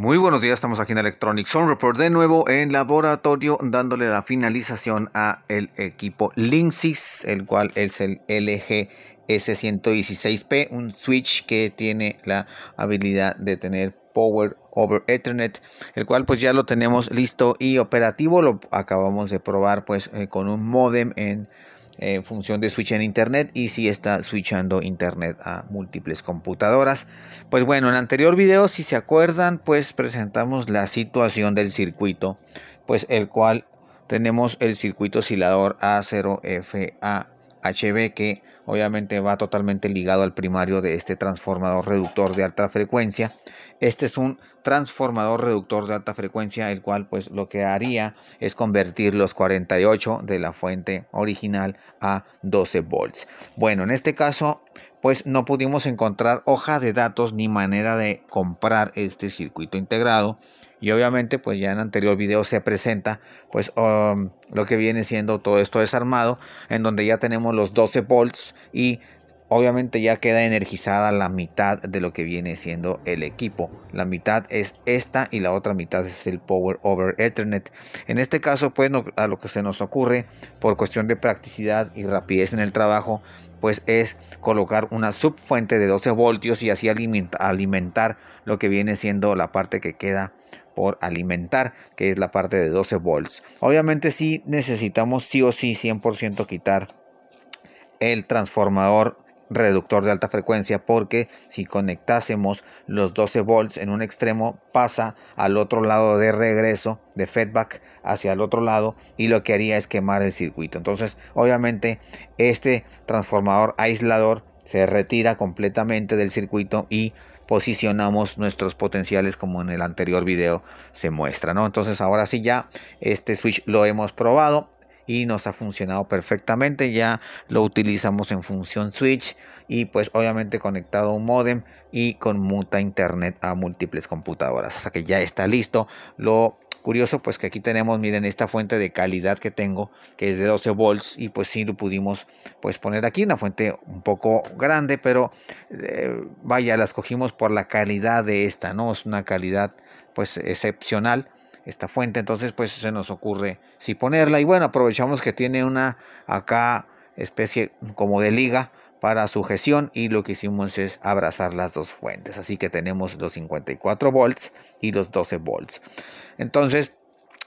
Muy buenos días, estamos aquí en Electronic Sound Report de nuevo en laboratorio dándole la finalización a el equipo Linksys, el cual es el LG S116P, un switch que tiene la habilidad de tener Power over Ethernet, el cual pues ya lo tenemos listo y operativo, lo acabamos de probar pues eh, con un modem en función de switch en internet y si está switchando internet a múltiples computadoras. Pues bueno, en el anterior video, si se acuerdan, pues presentamos la situación del circuito, pues el cual tenemos el circuito oscilador A0FA HB que obviamente va totalmente ligado al primario de este transformador reductor de alta frecuencia. Este es un transformador reductor de alta frecuencia, el cual pues lo que haría es convertir los 48 de la fuente original a 12 volts. Bueno, en este caso pues no pudimos encontrar hoja de datos ni manera de comprar este circuito integrado y obviamente pues ya en anterior video se presenta pues um, lo que viene siendo todo esto desarmado en donde ya tenemos los 12 volts y obviamente ya queda energizada la mitad de lo que viene siendo el equipo. La mitad es esta y la otra mitad es el Power Over Ethernet. En este caso, pues a lo que se nos ocurre por cuestión de practicidad y rapidez en el trabajo, pues es colocar una subfuente de 12 voltios y así alimentar lo que viene siendo la parte que queda por alimentar, que es la parte de 12 volts. Obviamente si necesitamos sí o sí 100% quitar el transformador reductor de alta frecuencia porque si conectásemos los 12 volts en un extremo pasa al otro lado de regreso de feedback hacia el otro lado y lo que haría es quemar el circuito entonces obviamente este transformador aislador se retira completamente del circuito y posicionamos nuestros potenciales como en el anterior video se muestra, ¿no? Entonces ahora sí ya este switch lo hemos probado y nos ha funcionado perfectamente. Ya lo utilizamos en función switch y pues obviamente conectado a un modem y con muta internet a múltiples computadoras. O sea que ya está listo. Lo Curioso pues que aquí tenemos, miren, esta fuente de calidad que tengo, que es de 12 volts y pues sí lo pudimos pues poner aquí, una fuente un poco grande, pero eh, vaya, la escogimos por la calidad de esta, ¿no? Es una calidad pues excepcional esta fuente, entonces pues se nos ocurre si ponerla y bueno, aprovechamos que tiene una acá especie como de liga para su gestión y lo que hicimos es abrazar las dos fuentes. Así que tenemos los 54 volts y los 12 volts. Entonces,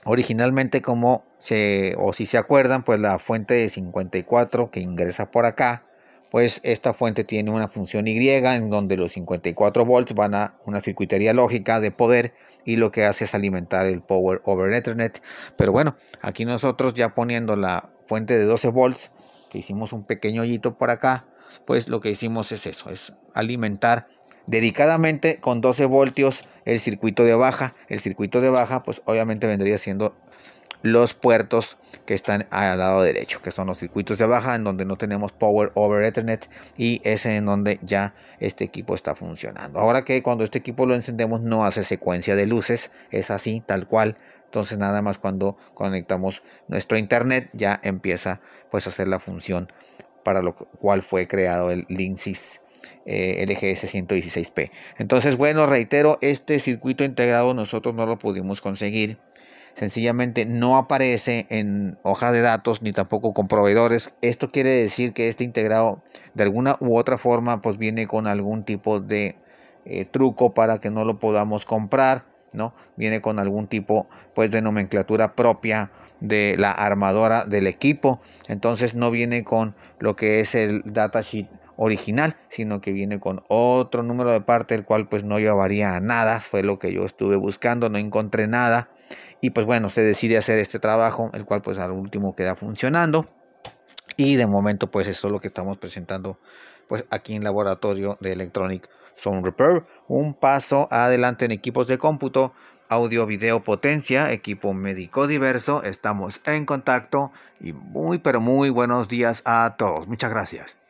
originalmente como se o si se acuerdan, pues la fuente de 54 que ingresa por acá, pues esta fuente tiene una función Y en donde los 54 volts van a una circuitería lógica de poder y lo que hace es alimentar el power over Ethernet. Pero bueno, aquí nosotros ya poniendo la fuente de 12 volts, que hicimos un pequeño hoyito por acá, pues lo que hicimos es eso, es alimentar dedicadamente con 12 voltios el circuito de baja. El circuito de baja, pues obviamente vendría siendo los puertos que están al lado derecho, que son los circuitos de baja en donde no tenemos power over ethernet y es en donde ya este equipo está funcionando. Ahora que cuando este equipo lo encendemos no hace secuencia de luces, es así, tal cual. Entonces nada más cuando conectamos nuestro internet ya empieza pues a hacer la función para lo cual fue creado el LINSYS. LGS 116P. Entonces, bueno, reitero, este circuito integrado nosotros no lo pudimos conseguir. Sencillamente no aparece en hojas de datos ni tampoco con proveedores. Esto quiere decir que este integrado de alguna u otra forma pues viene con algún tipo de eh, truco para que no lo podamos comprar ¿no? Viene con algún tipo pues de nomenclatura propia de la armadora del equipo. Entonces no viene con lo que es el datasheet original, sino que viene con otro número de parte el cual pues no llevaría a nada, fue lo que yo estuve buscando, no encontré nada y pues bueno, se decide hacer este trabajo, el cual pues al último queda funcionando. Y de momento, pues eso es lo que estamos presentando pues aquí en laboratorio de Electronic Sound Repair. Un paso adelante en equipos de cómputo, audio, video, potencia, equipo médico diverso. Estamos en contacto y muy, pero muy buenos días a todos. Muchas gracias.